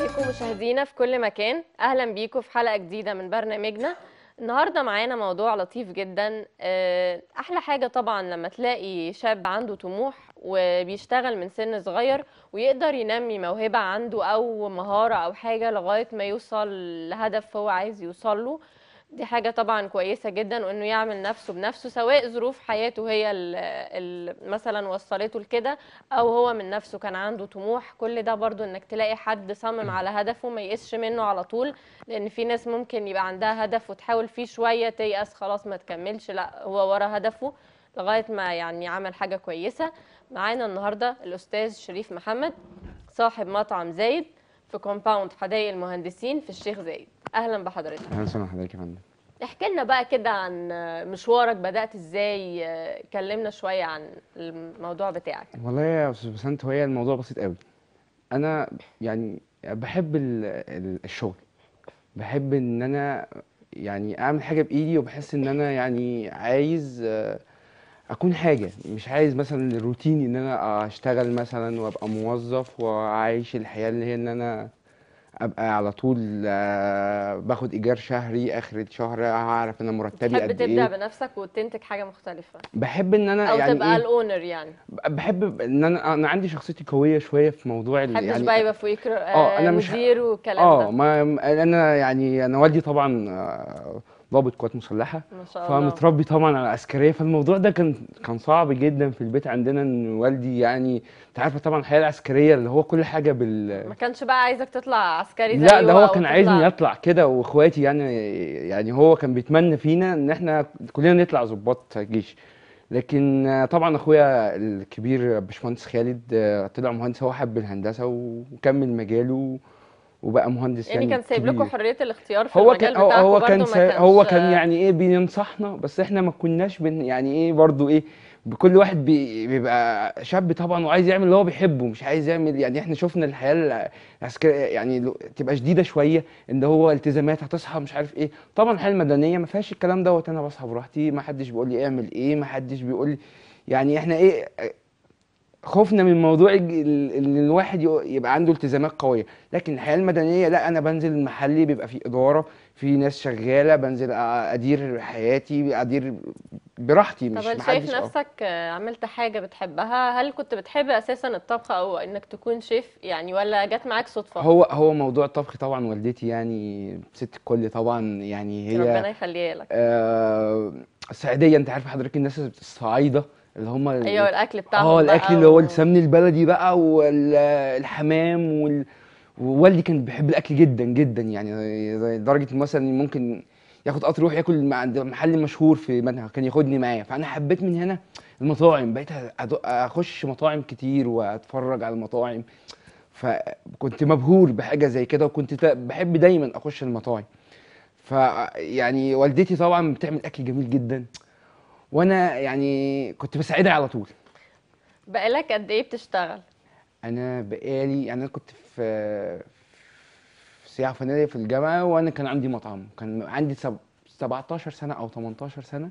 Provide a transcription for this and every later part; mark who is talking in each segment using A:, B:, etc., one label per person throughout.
A: عليكم مشاهدينا في كل مكان اهلا بيكم في حلقه جديده من برنامجنا النهارده معانا موضوع لطيف جدا آه، احلى حاجه طبعا لما تلاقي شاب عنده طموح وبيشتغل من سن صغير ويقدر ينمي موهبه عنده او مهاره او حاجه لغايه ما يوصل لهدف هو عايز يوصل له دي حاجه طبعا كويسه جدا وانه يعمل نفسه بنفسه سواء ظروف حياته هي اللي مثلا وصلته لكده او هو من نفسه كان عنده طموح كل ده برضو انك تلاقي حد صمم على هدفه ما يقسش منه على طول لان في ناس ممكن يبقى عندها هدف وتحاول فيه شويه تيأس خلاص ما تكملش لا هو ورا هدفه لغايه ما يعني عمل حاجه كويسه معانا النهارده الاستاذ شريف محمد صاحب مطعم زايد في كومباوند حدائق المهندسين في الشيخ زايد اهلا بحضرتك اهلا
B: وسهلا بحضرتك يا فندم
A: احكي لنا بقى كده عن مشوارك بدات ازاي كلمنا شويه عن الموضوع بتاعك
B: والله يا استاذ بسنت هي الموضوع بسيط قوي انا يعني بحب الشغل بحب ان انا يعني اعمل حاجه بايدي وبحس ان انا يعني عايز اكون حاجه مش عايز مثلا الروتين ان انا اشتغل مثلا وابقى موظف وعايش الحياه اللي هي ان انا ابقى على طول آه، باخد ايجار شهري اخر الشهر هعرف انا مرتبي قد ايه تبدا
A: بنفسك وتنتج حاجه مختلفه
B: بحب ان انا أو يعني تبقى إيه؟
A: الاونر يعني
B: بحب ان انا انا عندي شخصيتي قويه شويه في موضوع محدش يعني بقى يبقى
A: فوقيك آه، مدير والكلام ده اه
B: ما انا يعني انا والدي طبعا آه ضابط قوات مسلحه
A: ما شاء الله فمتربي
B: طبعا على عسكريه فالموضوع ده كان كان صعب جدا في البيت عندنا ان والدي يعني انت عارفه طبعا الحياه العسكريه اللي هو كل حاجه بال ما
A: كانش بقى عايزك تطلع عسكري زي لا ده هو كان عايزني
B: اطلع كده واخواتي يعني يعني هو كان بيتمنى فينا ان احنا كلنا نطلع ظباط جيش لكن طبعا اخويا الكبير باشمهندس خالد طلع مهندس هو حب الهندسه وكمل مجاله وبقى مهندس يعني, يعني كان سايب لكم
A: حريه الاختيار في هو المجال كان بتاعكم هو كان سا... هو كان يعني
B: ايه بينصحنا بس احنا ما كناش بن يعني ايه برضو ايه كل واحد بي... بيبقى شاب طبعا وعايز يعمل اللي هو بيحبه مش عايز يعمل يعني احنا شفنا الحياه العسكريه يعني تبقى شديده شويه ان هو التزامات هتصحى مش عارف ايه طبعا الحياه المدنيه ما فيهاش الكلام دوت انا بصحى براحتي ما حدش بيقول لي اعمل ايه ما حدش بيقول لي يعني احنا ايه خوفنا من موضوع ان الواحد يبقى عنده التزامات قويه لكن الحياه المدنيه لا انا بنزل المحلي بيبقى في اداره في ناس شغاله بنزل ادير حياتي ادير براحتي مش طب شايف أه.
A: نفسك عملت حاجه بتحبها هل كنت بتحب اساسا الطبخ او انك تكون شيف يعني ولا جت معاك صدفه هو
B: هو موضوع الطبخ طبعا والدتي يعني ست الكل طبعا يعني هي ربنا يخليها لك آه الصعيديه انت عارف حضرتك الناس الصعايده اللي هم ايوه
A: الاكل آه، بتاعهم اه الاكل اللي هو
B: السمن البلدي بقى والحمام وال... ووالدي كان بيحب الاكل جدا جدا يعني لدرجه مثلا ممكن ياخد قطر يروح ياكل عند محل مشهور في منها كان ياخدني معايا فانا حبيت من هنا المطاعم بقيت اخش مطاعم كتير واتفرج على المطاعم فكنت مبهور بحاجه زي كده وكنت بحب دايما اخش المطاعم فيعني والدتي طبعا بتعمل اكل جميل جدا وانا يعني كنت بساعدها على طول
A: بقالك قد ايه بتشتغل
B: انا بقالي يعني انا كنت في في سياحه فنيه في الجامعه وانا كان عندي مطعم كان عندي 17 سنه او 18 سنه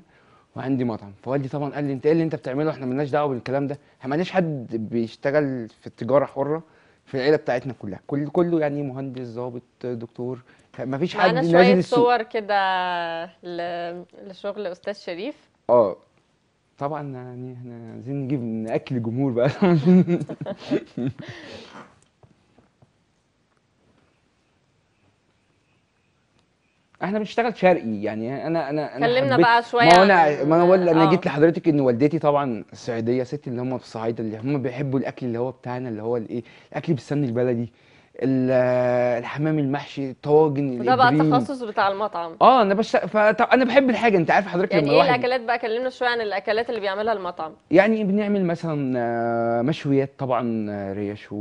B: وعندي مطعم فوالدي طبعا قال لي انت ايه اللي انت بتعمله احنا مالناش دعوه بالكلام ده احنا مالناش حد بيشتغل في التجاره حره في العيله بتاعتنا كلها كل كله يعني مهندس ضابط دكتور مفيش حد نازل السوق شويه
A: صور كده لشغل استاذ شريف
B: آه. طبعًا يعني إحنا عايزين نجيب نأكّل الجمهور بقى إحنا بنشتغل شرقي، يعني أنا أنا أنا كلّمنا بقى شوية ما أنا ما أنا ال أنا جيت آه. لحضرتِك إن والدتي طبعًا صعيديه ست اللي هُم في الصعايدة اللي هُم بيحبّوا الأكل اللي هو بتاعنا اللي هو الإيه، الأكل بالسمن البلدي. الحمام المحشي الطواجن ده بقى التخصص
A: بتاع المطعم
B: اه انا بش... فط- انا بحب الحاجه انت عارف حضرتك يعني ايه واحد... الاكلات
A: بقى كلمنا شويه عن الاكلات اللي بيعملها المطعم
B: يعني بنعمل مثلا آه، مشويات طبعا آه، ريش و...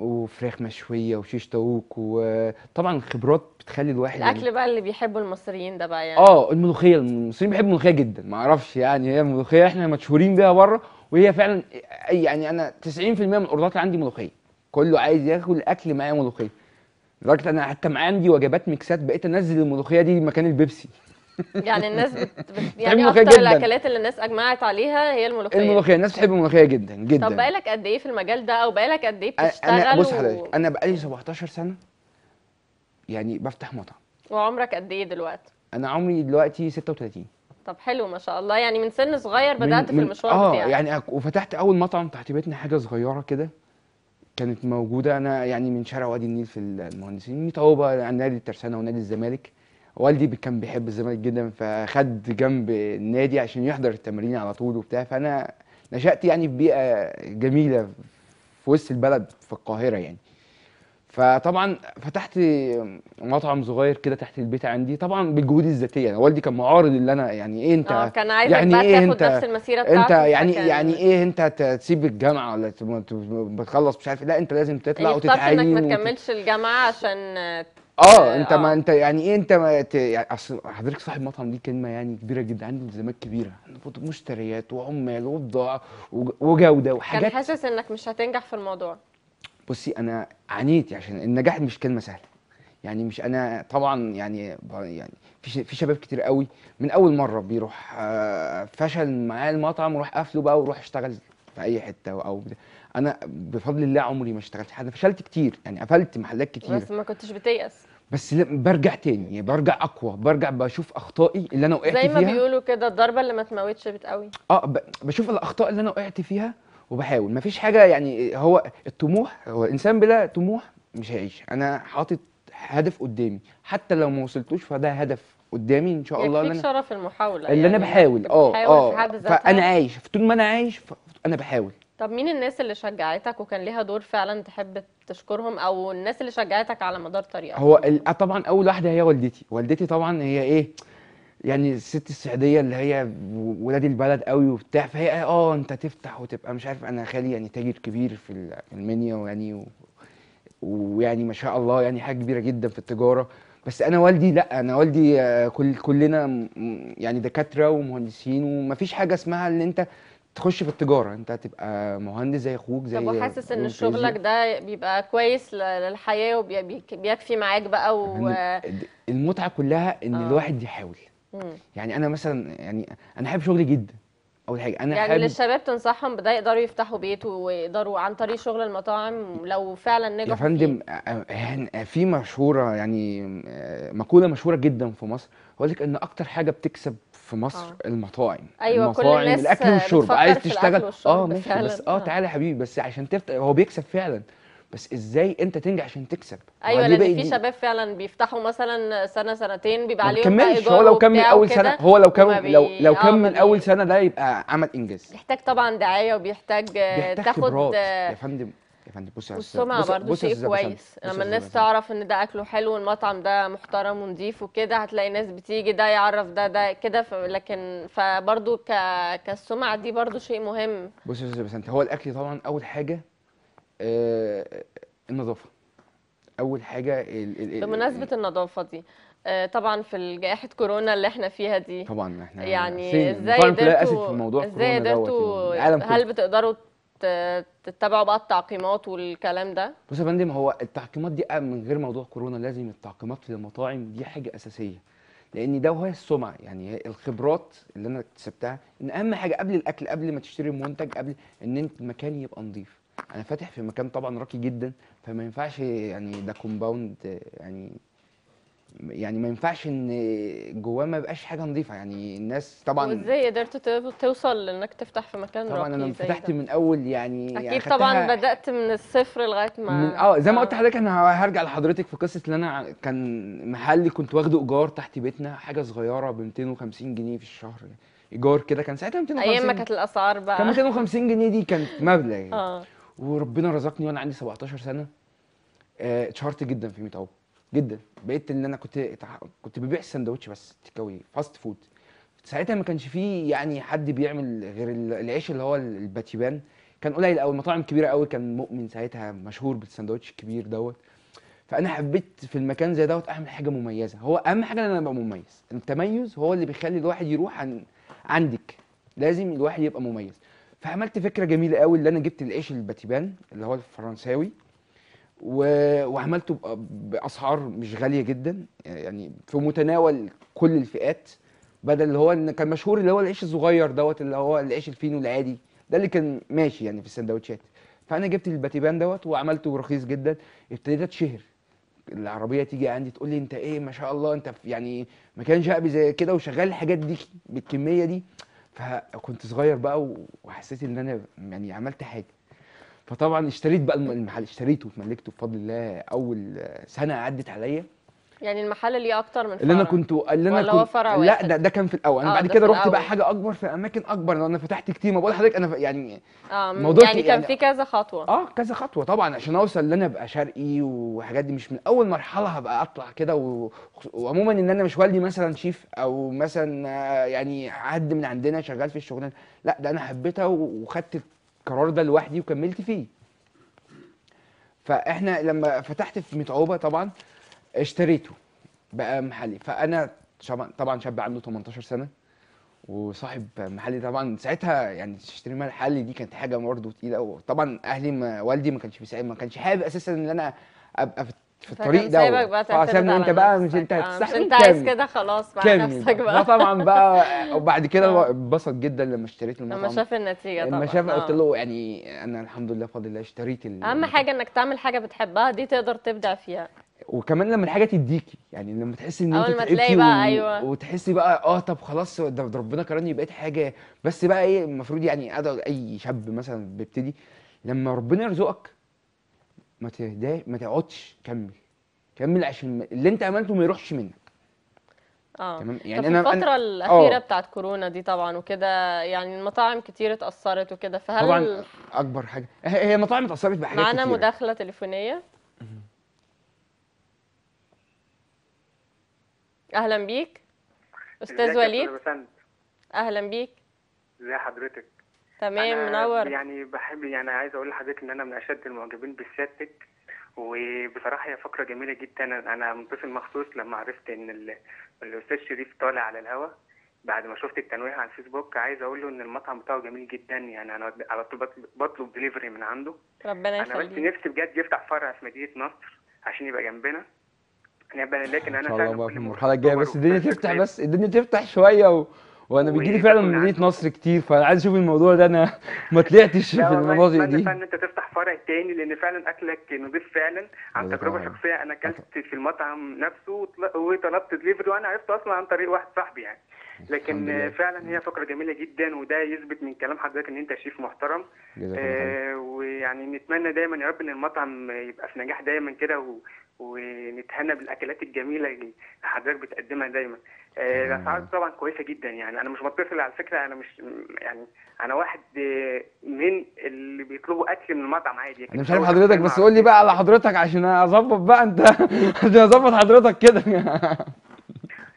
B: وفراخ مشويه وشيش طاووق وطبعا الخبرات بتخلي الواحد يعني الاكل
A: بقى اللي بيحبه المصريين ده بقى يعني
B: اه الملوخيه المصريين بيحبوا الملوخيه جدا ما اعرفش يعني هي إيه الملوخيه احنا مشهورين بيها بره وهي فعلا آه، يعني انا 90% من الاوردرات اللي عندي ملوخيه كله عايز ياكل اكل معايا ملوخيه لدرجه انا حتى معايا عندي وجبات ميكسات بقيت انزل الملوخيه دي مكان البيبسي
A: يعني الناس بت... يعني اكتر جداً. الاكلات اللي الناس اجمعت عليها هي الملوخيه الملوخيه الناس بتحب
B: الملوخيه جدا جدا طب بقالك
A: قد ايه في المجال ده او بقالك قد ايه بتشتغل انا بص حضرتك
B: و... انا بقالي 17 سنه يعني بفتح مطعم
A: وعمرك قد ايه دلوقتي
B: انا عمري دلوقتي 36
A: طب حلو ما شاء الله يعني من سن صغير بدات من في المشوار آه يعني. اه
B: يعني وفتحت اول مطعم تحت بيتنا حاجه صغيره كده كانت موجوده انا يعني من شارع وادي النيل في المهندسين طوبه عن نادي الترسانه ونادي الزمالك والدي كان بيحب الزمالك جدا فخد جنب النادي عشان يحضر التمرين على طول وبتاع فانا نشات يعني في بيئه جميله في وسط البلد في القاهره يعني فطبعا فتحت مطعم صغير كده تحت البيت عندي طبعا بالجهود الذاتيه يعني والدي كان معارض ان انا يعني ايه انت اه كان عايزك يعني بقى إيه تاخد انت نفس
A: المسيره بتاعتك انت يعني كان... يعني
B: ايه انت تسيب الجامعه ولا بتخلص مش عارف إيه؟ لا انت لازم تطلع يعني وتتعين انك ما
A: تكملش الجامعه عشان آه،,
B: اه انت ما انت يعني ايه انت ما ت... يعني اصل حضرتك صاحب مطعم دي كلمه يعني كبيره جدا عنده التزامات كبيره مشتريات وعمال وبضاعه وجوده وحاجات كان
A: حاسس انك مش هتنجح في الموضوع
B: بصي انا عانيت عشان النجاح مش كلمه سهله يعني مش انا طبعا يعني يعني في في شباب كتير قوي من اول مره بيروح آه، فشل معاه المطعم وروح قافله بقى وروح اشتغل في اي حته او بدا. انا بفضل الله عمري ما اشتغلت حاجه فشلت كتير يعني قفلت محلات كتير بس ما
A: كنتش بتيأس
B: بس برجع تاني يعني برجع اقوى برجع بشوف اخطائي اللي انا وقعت فيها زي ما فيها. بيقولوا
A: كده الضربه اللي ما تموتش بتقوي
B: اه بشوف الاخطاء اللي انا وقعت فيها وبحاول مفيش حاجه يعني هو الطموح هو الانسان بلا طموح مش هيعيش انا حاطط هدف قدامي حتى لو ما وصلتوش فده هدف قدامي ان شاء يعني الله اللي شرف
A: المحاوله اللي يعني انا بحاول اه اه فانا عايش
B: طول ما انا عايش انا بحاول
A: طب مين الناس اللي شجعتك وكان ليها دور فعلا تحب تشكرهم او الناس اللي شجعتك على مدار طريقك هو
B: آه، طبعا اول واحده هي والدتي والدتي طبعا هي ايه يعني الست السعوديه اللي هي ولاد البلد قوي وبتاع فهي اه انت تفتح وتبقى مش عارف انا خالي يعني تاجر كبير في المنيا ويعني و... ويعني ما شاء الله يعني حاجه كبيره جدا في التجاره بس انا والدي لا انا والدي كل كلنا يعني دكاتره ومهندسين ومفيش حاجه اسمها ان انت تخش في التجاره انت هتبقى مهندس زي اخوك زي طب وحاسس ان شغلك
A: ده بيبقى كويس للحياه وبيكفي معاك بقى و...
B: المتعه كلها ان آه. الواحد يحاول يعني انا مثلا يعني انا احب شغلي جدا اول حاجه انا يعني حابب للشباب
A: تنصحهم بده يقدروا يفتحوا بيت ويقدروا عن طريق شغل المطاعم لو فعلا نجحوا يا فندم
B: في مشهوره يعني آه، مقوله مشهوره جدا في مصر بقول لك ان اكتر حاجه بتكسب في مصر آه. المطاعم ايوه المطاعم كل الناس الاكل والشرب عايز تشتغل اه ماشي بس آه،, اه تعالى يا حبيبي بس عشان تفتح هو بيكسب فعلا بس ازاي انت تنجح عشان تكسب ايوه لان في شباب
A: فعلا بيفتحوا مثلا سنه سنتين بيبقى عليهم كملش هو لو كمل اول سنه هو لو كمل بي... لو لو آه، كمل اول
B: سنه ده يبقى عمل انجاز
A: بيحتاج طبعا دعايه وبيحتاج, آه، بيحتاج تاخد آه، يا
B: فندم يا فندم بص السمعه برضه شيء كويس لما الناس
A: تعرف ان ده اكله حلو والمطعم ده محترم ونضيف وكده هتلاقي ناس بتيجي ده يعرف ده ده كده ف... لكن فبرضه ك... كالسمعه دي برضه شيء مهم بص
B: يا استاذ انت هو الاكل طبعا اول حاجه آه، النظافه اول حاجه بمناسبه
A: النظافه دي آه، طبعا في جائحه كورونا اللي احنا فيها دي
B: طبعا احنا يعني ازاي قدرتوا ازاي قدرتوا يعني، هل
A: بتقدروا تتبعوا بقى التعقيمات والكلام ده
B: بص يا فندم هو التعقيمات دي من غير موضوع كورونا لازم التعقيمات في المطاعم دي حاجه اساسيه لان ده وهي السمعه يعني الخبرات اللي انا اكتسبتها ان اهم حاجه قبل الاكل قبل ما تشتري المنتج قبل ان انت المكان يبقى نظيف انا فاتح في مكان طبعا راقي جدا فما ينفعش يعني ده كومباوند يعني يعني ما ينفعش ان جواه ما يبقاش حاجه نظيفه يعني الناس طبعا وازاي
A: قدرت توصل انك تفتح في مكان طبعا انا فتحت
B: من اول يعني اكيد يعني طبعا
A: بدات من الصفر لغايه ما
B: اه زي ما آه. قلت لحضرتك انا هرجع لحضرتك في قصه ان انا كان محلي كنت واخده ايجار تحت بيتنا حاجه صغيره ب 250 جنيه في الشهر ايجار كده كان ساعتها 250 ايام ما كانت
A: الاسعار بقى كان
B: 250 جنيه دي كانت مبلغ يعني. اه وربنا رزقني وانا عندي 17 سنه آه، اتشهرت جدا في ميت جدا بقيت ان انا كنت كنت ببيع السندوتش بس تكاوي فاست فود ساعتها ما كانش فيه يعني حد بيعمل غير العيش اللي هو الباتيبان كان قليل قوي المطاعم كبيره قوي كان مؤمن ساعتها مشهور بالساندوتش الكبير دوت فانا حبيت في المكان زي دوت اعمل حاجه مميزه هو اهم حاجه ان انا ابقى مميز التميز هو اللي بيخلي الواحد يروح عن عندك لازم الواحد يبقى مميز فعملت فكره جميله قوي اللي انا جبت العيش الباتيبان اللي هو الفرنساوي و... وعملته باسعار مش غاليه جدا يعني في متناول كل الفئات بدل اللي هو إن كان مشهور اللي هو العيش الصغير دوت اللي هو العيش الفينو العادي ده اللي كان ماشي يعني في السندوتشات فانا جبت الباتيبان دوت وعملته رخيص جدا ابتديت اتشهر العربيه تيجي عندي تقول لي انت ايه ما شاء الله انت يعني مكان شعبي زي كده وشغال الحاجات دي بالكميه دي فكنت صغير بقى وحسيت ان انا يعني عملت حاجه فطبعا اشتريت بقى المحل اشتريته وملكته بفضل الله اول سنه عدت عليا
A: يعني المحل ليه اكتر من فرع اللي انا كنت
B: اللي انا هو كنت فرع لا ده, ده كان في الاول انا آه، بعد كده رحت بقى حاجه اكبر في اماكن اكبر انا فتحت كتير ما بقول لحضرتك انا يعني
A: اه موضوع يعني كان يعني- في كذا خطوه
B: اه كذا خطوه طبعا عشان اوصل ان انا ابقى شرقي والحاجات دي مش من اول مرحله هبقى اطلع كده و... وعموما ان انا مش والدي مثلا شيف او مثلا آه، يعني حد من عندنا شغال في الشغلانه لا ده انا حبيتها وخدت القرار ده لوحدي وكملت فيه فاحنا لما فتحت في متعوبه طبعا اشتريته بقى محلي فانا طبعا شاب عنده 18 سنه وصاحب محلي طبعا ساعتها يعني تشتري محلي دي كانت حاجه برضه تقيله طبعا اهلي ما والدي ما كانش بيساعد ما كانش حابب اساسا ان انا ابقى في في الطريق ده عشان انت بقى مش انت هتستحمل آه، مش انت عايز كده
A: خلاص مع نفسك بقى طبعا بقى
B: وبعد كده آه. اتبسط جدا لما اشتريت المطعم لما شاف
A: النتيجه طبعا لما شاف قلت آه. له
B: يعني انا الحمد لله بفضل الله اشتريت اهم
A: حاجه انك تعمل حاجه بتحبها دي تقدر تبدع فيها
B: وكمان لما الحاجه تديكي يعني لما تحسي ان انت تلاقي بقى و... أيوة. وتحسي بقى اه طب خلاص ده ربنا كرمني بقيت حاجه بس بقى ايه المفروض يعني اي شاب مثلا بيبتدي لما ربنا يرزقك ما تهداش ما تقعدش كمل كمل عشان اللي انت عملته ما يروحش منك
A: اه تمام يعني انا الفتره أنا... الاخيره أوه. بتاعت كورونا دي طبعا وكده يعني المطاعم كتير اتاثرت وكده فهل طبعا
B: اكبر حاجه هي المطاعم اتاثرت بحاجات معانا كتير معانا
A: مداخله تليفونيه اهلا بيك استاذ وليد اهلا بيك
C: ازي حضرتك تمام منور يعني بحب يعني عايز اقول لحضرتك ان انا من اشد المعجبين بسيادتك وبصراحه هي فقره جميله جدا انا متصل مخصوص لما عرفت ان الاستاذ شريف طالع على الهوا بعد ما شفت التنويه على الفيسبوك عايز اقول له ان المطعم بتاعه جميل جدا يعني انا على طول بطلب دليفري من عنده ربنا يخليك انا بس نفسي بجد يفتح فرع في مدينه نصر عشان يبقى جنبنا لكن انا ان شاء الله
B: بقى في المرحله الجايه بس الدنيا تفتح بس الدنيا تفتح شويه و... وانا بيجي لي فعلا من مدينه نصر كتير فانا عايز اشوف الموضوع ده انا ما طلعتش في المناظر دي اتمنى
C: انت تفتح فرع تاني لان فعلا اكلك نضيف فعلا عن تجربه شخصيه انا اكلت في المطعم نفسه وطلبت دليفري وانا عرفت اصلا عن طريق واحد صاحبي يعني لكن فعلا هي فكره جميله جدا وده يثبت من كلام حضرتك ان انت شيف محترم آه ويعني نتمنى دايما يا رب ان المطعم يبقى في نجاح دايما كده ونتهنى بالاكلات الجميله اللي حضرتك بتقدمها دايما آه، الاسعار طبعا كويسه جدا يعني انا مش متصل على فكره انا مش يعني انا واحد آه، من اللي بيطلبوا اكل من المطعم عادي انا مش عارف حضرتك بس قول
B: لي بقى على حضرتك عشان اظبط بقى انت عشان اظبط حضرتك كده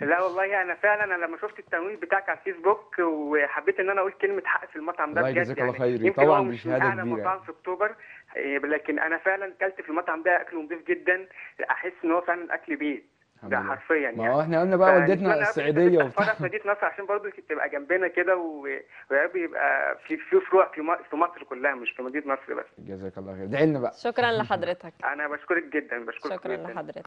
C: لا والله انا فعلا انا لما شفت التنويه بتاعك على الفيسبوك وحبيت ان انا اقول كلمه حق في المطعم ده بجد الله يجزاك الله خير طبعا مش هذا كبير مطعم في اكتوبر إيه، لكن انا فعلا كلت في المطعم ده اكل نضيف جدا احس ان هو فعلا اكل بيت ده حرفيا يعني ما هو احنا
B: قلنا بقى والدتنا السعوديه وبتاع
C: مدينه نصر عشان برضه تبقى جنبنا كده ويا رب يبقى في في فروع في مصر كلها مش في مدينه نصر بس جزاك الله خير ادعي لنا بقى شكرا لحضرتك انا بشكرك جدا بشكرك شكرا جداً. لحضرتك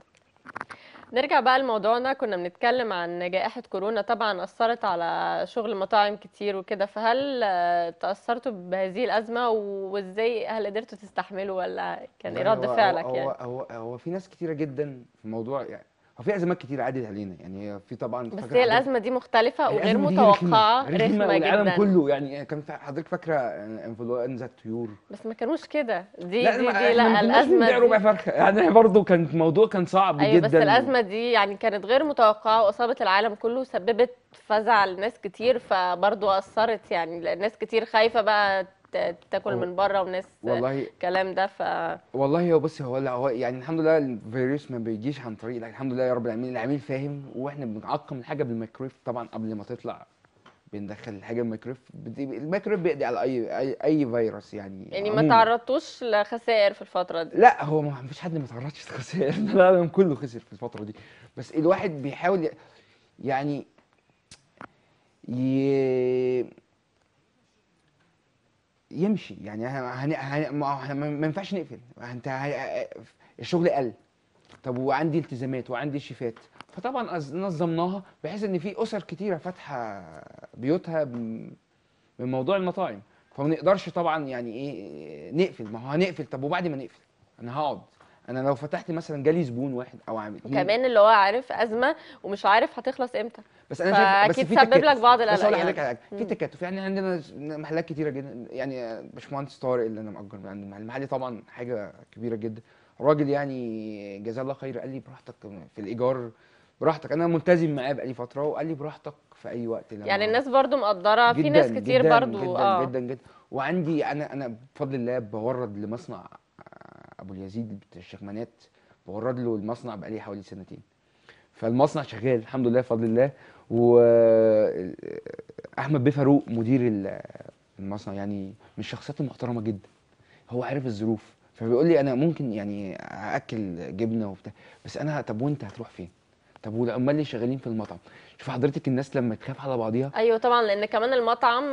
A: نرجع بقى لموضوعنا كنا بنتكلم عن جائحة كورونا طبعا أثرت على شغل مطاعم كتير وكده فهل آه، تأثرتوا بهذه الأزمة وإزاي هل قدرتوا تستحملوا ولا كان إيه رد فعلك هو يعني؟
B: هو هو في ناس كتيرة جدا في موضوع يعني في ازمات كتير عدت علينا يعني في طبعا بس هي الازمه
A: دي مختلفه وغير متوقعه يعني رسمه جدا العالم كله
B: يعني كان حضرتك فاكره انفلونزا الطيور
A: بس ما كانوش كده دي لا دي, دي, لا الازمه دي ربع
B: فرخه يعني برضه كان الموضوع كان صعب أيوة جدا بس الازمه
A: دي يعني كانت غير متوقعه واصابت العالم كله وسببت فزع لناس كتير فبرضه اثرت يعني ناس كتير خايفه بقى تاكل من بره وناس والله كلام ده ف
B: والله هو بصي هو هو يعني الحمد لله الفيروس ما بيجيش عن طريق لكن الحمد لله يا رب العالمين العميل فاهم واحنا بنعقم الحاجه بالميكرويف طبعا قبل ما تطلع بندخل الحاجه الميكرويف الميكرويف بيقضي على اي اي, أي فيروس يعني يعني عموماً. ما
A: تعرضتوش لخسائر في الفتره دي لا
B: هو ما فيش حد ما تعرضش لخسائر العالم كله خسر في الفتره دي بس الواحد بيحاول يعني ي... يمشي يعني هن... هن... ما... ما ينفعش نقفل انت هن... الشغل قل طب وعندي التزامات وعندي شيفات فطبعا نظمناها بحيث ان في اسر كتيره فاتحه بيوتها من موضوع المطاعم فما نقدرش طبعا يعني ايه نقفل ما هو هنقفل طب وبعد ما نقفل انا هقعد انا لو فتحت مثلا جالي زبون واحد او عامل كمان
A: اللي هو عارف ازمه ومش عارف هتخلص امتى بس انا شايف بس في تسبب لك بعض القلق يعني. يعني. في
B: تكاتف يعني عندنا محلات كتيره جدا يعني باشمهندس طارق اللي انا مأجر عنده المحل المحل طبعا حاجه كبيره جدا الراجل يعني جزاه الله خير قال لي براحتك في الايجار براحتك انا ملتزم معاه بقالي فتره وقال لي براحتك في اي وقت لما يعني
A: الناس برضو مقدره في ناس كتير جداً برضو جدا آه. جدا
B: جدا وعندي انا انا بفضل الله بورد لمصنع ابو اليزيد الشغمانات بورد له المصنع بقالي حوالي سنتين فالمصنع شغال الحمد لله بفضل الله واحمد فاروق مدير المصنع يعني من الشخصيات المحترمه جدا هو عارف الظروف فبيقول لي انا ممكن يعني هاكل جبنه وبتاع بس انا طب وانت هتروح فين طب والعمال اللي شغالين في المطعم شوف حضرتك الناس لما تخاف على بعضيها
A: ايوه طبعا لان كمان المطعم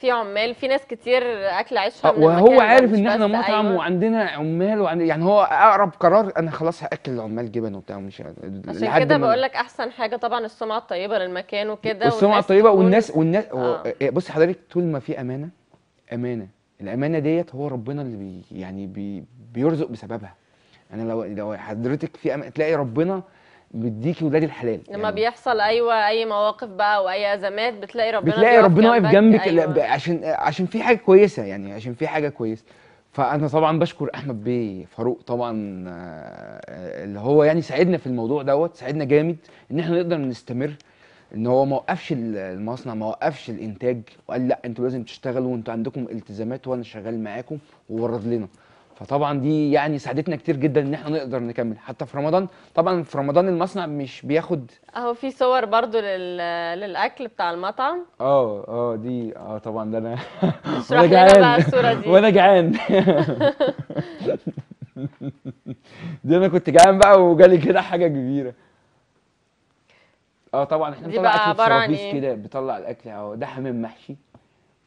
A: فيه عمال في ناس كتير اكل عيشها آه، من وهو عارف ان احنا مطعم أيوة. وعندنا
B: عمال وعند يعني هو اقرب قرار انا خلاص هاكل العمال جبن وبتاع ومش عشان كده بقول
A: لك احسن حاجه طبعا السمعه الطيبه للمكان وكده السمعه
B: الطيبه والناس والناس آه. آه. بص حضرتك طول ما في امانه امانه الامانه ديت هو ربنا اللي بي يعني بي بيرزق بسببها انا لو لو حضرتك في أم... تلاقي ربنا مديكي ولاد الحلال لما يعني
A: بيحصل ايوه اي مواقف بقى واي ازمات بتلاقي ربنا بتلاقي ربنا واقف جنبك, جنبك أيوة.
B: عشان عشان في حاجه كويسه يعني عشان في حاجه كويسه فانا طبعا بشكر احمد بيه فاروق طبعا آه، اللي هو يعني ساعدنا في الموضوع دوت ساعدنا جامد ان احنا نقدر نستمر ان هو ما وقفش المصنع ما وقفش الانتاج وقال لا انتوا لازم تشتغلوا وانتوا عندكم التزامات وانا شغال معاكم وورد لنا فطبعا دي يعني ساعدتنا كتير جدا ان احنا نقدر نكمل حتى في رمضان طبعا في رمضان المصنع مش بياخد
A: اهو في صور برضو لل... للاكل بتاع المطعم
B: اه اه دي اه طبعا ده انا وانا جعان بقى الصوره دي وانا جعان دي انا كنت جعان بقى وجالي كده حاجه كبيره اه طبعا احنا بنطلع اكل في إيه؟ كده بيطلع الاكل اهو ده حمام محشي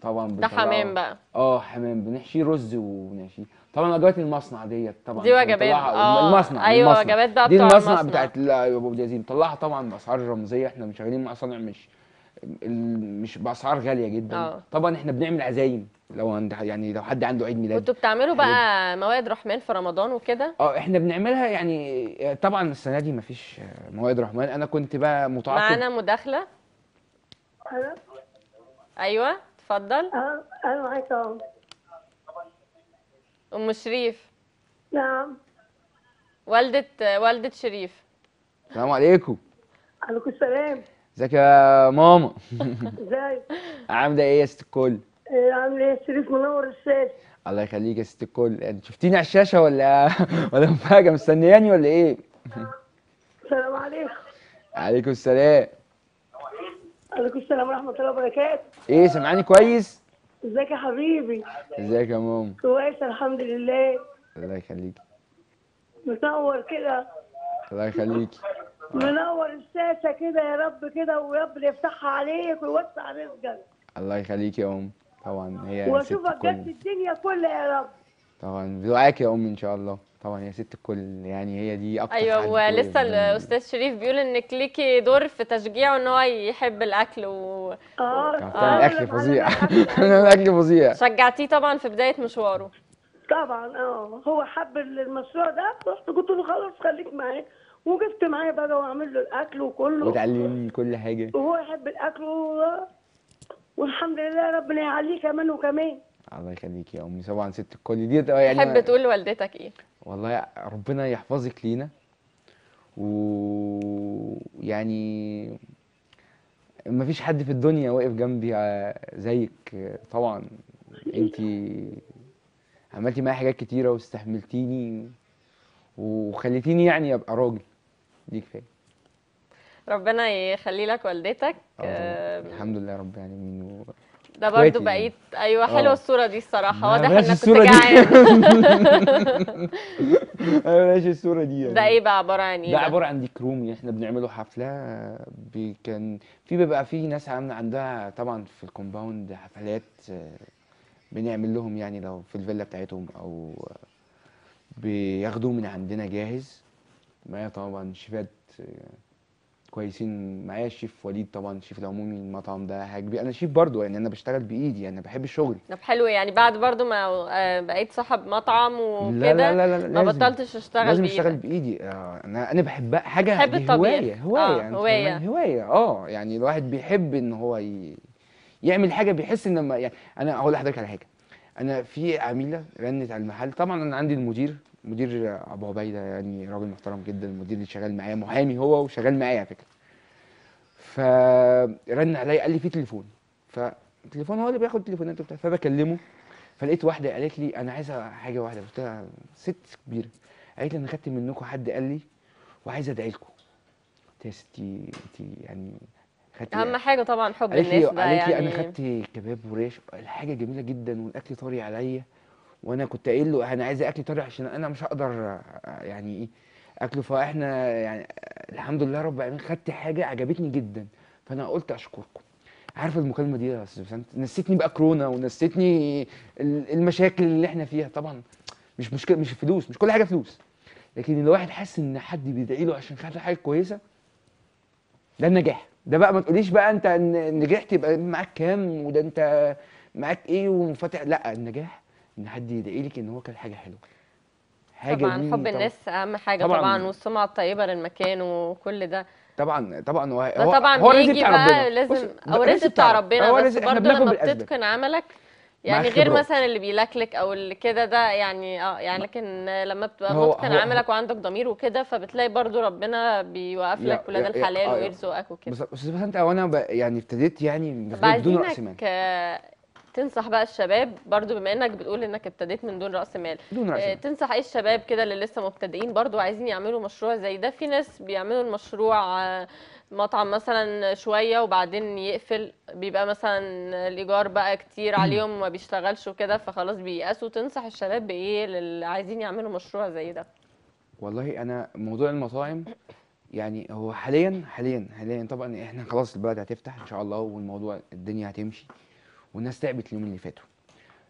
B: طبعا ده حمام بقى اه حمام بنحشيه رز وبنحشي طبعا وجبات المصنع ديت طبعا دي وجبات اه المصنع ايوه وجبات بقى دي المصنع, المصنع بتاعت ابو جازين مطلعها طبعا باسعار رمزيه احنا مش شغالين مع صانع مش مش باسعار غاليه جدا أوه. طبعا احنا بنعمل عزايم لو عند يعني لو حد عنده عيد ميلاد كنتوا
A: بتعملوا بقى مواد رحمن في رمضان وكده
B: اه احنا بنعملها يعني آه، طبعا السنه دي مفيش آه، مواد رحمن انا كنت بقى متعاقد معانا
A: مداخله ايوه اتفضل اه انا معاكم ام شريف نعم والده والده شريف
B: السلام عليكم
A: عليكم السلام
B: ازيك يا ماما ازيك عامله ايه يا ست الكل
A: إيه، عامله ايه يا شريف منور الشاشه
B: الله يخليك يا ست الكل انت شفتيني على الشاشه ولا ولا حاجه مستنياني ولا ايه
C: السلام عليكم
B: عليكم السلام
C: عليكم السلام ورحمه الله وبركاته
B: ايه سامعاني كويس
C: ازيك يا حبيبي
B: ازيك يا ماما
C: كويس الحمد لله الله يخليك منور كده الله يخليك منور الشاشه كده يا رب كده ويا رب يفتحها عليك ويوسع رزقك
B: الله يخليك يا ام طبعا هي واشوفك بجد
C: الدنيا كلها يا رب
B: طبعا بدعائك يا ام ان شاء الله طبعا يا ست الكل يعني هي دي اكتر ايوه ولسه الاستاذ
A: شريف بيقول انك ليكي دور في تشجيعه ان هو يحب الاكل و اه يعني
B: الاكل آه. فظيع الاكل فظيع
A: شجعتيه طبعا في بدايه
C: مشواره طبعا اه هو حب المشروع ده رحت قلت له خلاص خليك معايا وقفت معايا بقى واعمل له الاكل وكله
B: وتعلمني كل حاجه
C: وهو يحب الاكل والحمد لله ربنا يعليه كمان وكمان
B: الله يخليك يا امي طبعا ست الكل دي يعني تحب تقول
A: لوالدتك ايه؟
B: والله ربنا يحفظك لينا ويعني مفيش حد في الدنيا واقف جنبي آه، زيك طبعا انت عملتي معايا حاجات كتيره واستحملتيني وخليتيني يعني ابقى راجل دي كفايه
A: ربنا يخلي لك والدتك آه, آه،
B: الحمد لله رب العالمين ده برضو يعني. بقيت ايوه حلوه آه.
A: الصوره دي الصراحه آه، واضح انك كنت جعان
B: ايوه ماشي الصوره دي يعني. ده ايه بقى عباره
A: عن ايه ده عباره
B: عن ديك رومي احنا بنعمله حفله بي- كان في بيبقى في ناس عامله عندها طبعا في الكومباوند حفلات آه، بنعمل لهم يعني لو في الفيلا بتاعتهم او بياخدوه من عندنا جاهز معايا طبعا شيفات كويسين معايا الشيف وليد طبعا الشيف العمومي المطعم ده هجبي انا شيف برضو يعني انا بشتغل بايدي يعني بحب الشغل
A: طب حلو يعني بعد برضو ما آه، بقيت صاحب مطعم وكده لا لا لا لا ما بطلتش اشتغل لازم اشتغل
B: بايدي آه، انا انا بحبها حاجه بحب هوايه هوايه هوايه آه يعني، هوايه اه يعني الواحد بيحب ان هو ي... يعمل حاجه بيحس ان ما يعني انا هقول لحضرتك على حاجه انا في عميله رنت على المحل طبعا انا عندي المدير مدير ابو عبيده يعني راجل محترم جدا المدير اللي شغال معايا محامي هو وشغال معايا على فكره فرن عليا قال لي في تليفون فالتليفون هو اللي بياخد تليفونات وبتاع فبكلمه فلقيت واحده قالت لي انا عايزه حاجه واحده قلت لها ست كبيره قالت لي انا خدت منكم حد قال لي وعايزه ادعي لكم قلت يا ستي انت يعني خدت يعني اهم
A: حاجه طبعا حب الناس ده يعني قالت لي انا يعني. خدت
B: كباب وريش الحاجه جميله جدا والاكل طري عليا وانا كنت قايل له انا عايز اكل طري عشان انا مش هقدر يعني ايه اكله فاحنا يعني الحمد لله رب العالمين خدت حاجه عجبتني جدا فانا قلت اشكركم عارف المكالمه دي يا استاذ نسيتني بقى كورونا ونسيتني المشاكل اللي احنا فيها طبعا مش مشكله مش فلوس مش كل حاجه فلوس لكن الواحد حاسس ان حد بيدعي له عشان خد حاجه كويسه ده النجاح ده بقى ما تقوليش بقى انت نجحت يبقى معاك كام وده انت معاك ايه ومنفتح لا النجاح ان حد يدعي لك ان هو كان حاجه حلوه حاجه طبعا حب الناس
A: اهم حاجه طبعا, طبعاً والسمعه الطيبه للمكان وكل ده
B: طبعا طبعا هو هو طبعا هو بيجي بقى لازم
A: او رزق بتاع ربنا هو بس برضه لما بتتقن عملك
B: يعني غير مثلا
A: اللي بيلكلك او اللي كده ده يعني اه يعني لكن لما بتبقى متقن عملك وعندك ضمير وكده فبتلاقي برضو ربنا بيوقف لك ولاد الحلال آه، ويرزقك وكده
B: بس بس انت وانا يعني ابتديت يعني بدون راس مال
A: آه، تنصح بقى الشباب برضو بما انك بتقول انك ابتديت من دون راس مال دون رأس آه، مال. تنصح ايه الشباب كده اللي لسه مبتدئين برضو عايزين يعملوا مشروع زي ده في ناس بيعملوا المشروع آه، مطعم مثلا شويه وبعدين يقفل بيبقى مثلا الايجار بقى كتير عليهم وما بيشتغلش وكده فخلاص بيقاسوا تنصح الشباب بايه اللي عايزين يعملوا مشروع زي ده
B: والله انا موضوع المطاعم يعني هو حاليا حاليا حاليا طبعا احنا خلاص البلد هتفتح ان شاء الله والموضوع الدنيا هتمشي والناس تعبت اليومين اللي فاتوا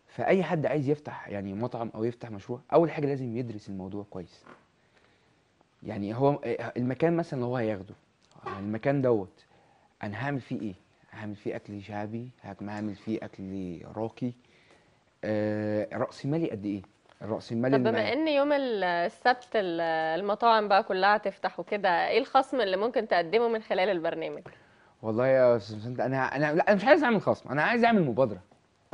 B: فاي حد عايز يفتح يعني مطعم او يفتح مشروع اول حاجه لازم يدرس الموضوع كويس يعني هو آه، المكان مثلا اللي هو هياخده آه، المكان دوت انا هعمل فيه ايه هعمل فيه اكل شعبي هعمل فيه اكل راقي آه راس مالي قد ايه راس المالي طب بما
A: ان يوم السبت المطاعم بقى كلها هتفتح وكده ايه الخصم اللي ممكن تقدمه من خلال البرنامج
B: والله يا استاذ انا انا لا انا مش عايز اعمل خصم انا عايز اعمل مبادره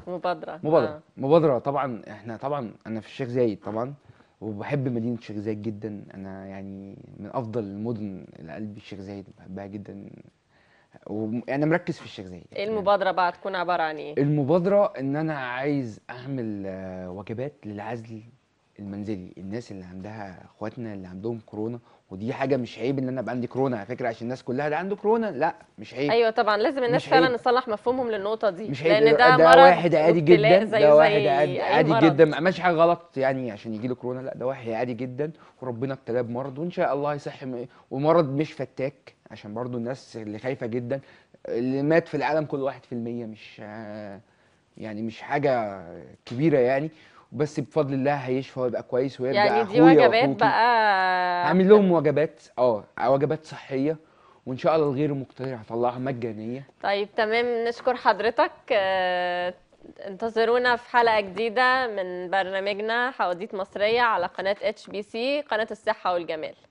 A: مبادره مبادره آه.
B: مبادره طبعا احنا طبعا انا في الشيخ زايد طبعا وبحب مدينه الشيخ زايد جدا انا يعني من افضل المدن اللي قلبي الشيخ زايد بحبها جدا وانا مركز في الشيخ زايد
A: ايه المبادره بقى تكون عباره عن ايه
B: المبادره ان انا عايز اعمل آه، وجبات للعزل المنزلي الناس اللي عندها اخواتنا اللي عندهم كورونا ودي حاجه مش عيب ان انا ابقى عندي كورونا على فكره عشان الناس كلها ده عنده كورونا لا مش عيب ايوه طبعا
A: لازم الناس فعلا نصلح مفهومهم للنقطه دي مش عيب لان ده, ده مرض واحد عادي جدا ده واحد عادي, عادي مرض. جدا
B: ما عملش حاجه غلط يعني عشان يجي له كورونا لا ده واحد عادي جدا وربنا ابتلاه بمرض وان شاء الله هيصحي ومرض مش فتاك عشان برضو الناس اللي خايفه جدا اللي مات في العالم كل 1% مش آه، يعني مش حاجه كبيره يعني وبس بفضل الله هيشفى ويبقى كويس ويرجع يعني دي وجبات
A: بقى هعمل
B: لهم وجبات اه وجبات صحيه وان شاء الله الغير مقتدر هطلعها مجانيه
A: طيب تمام نشكر حضرتك آه، انتظرونا في حلقه جديده من برنامجنا حواديت مصريه على قناه اتش بي سي قناه الصحه والجمال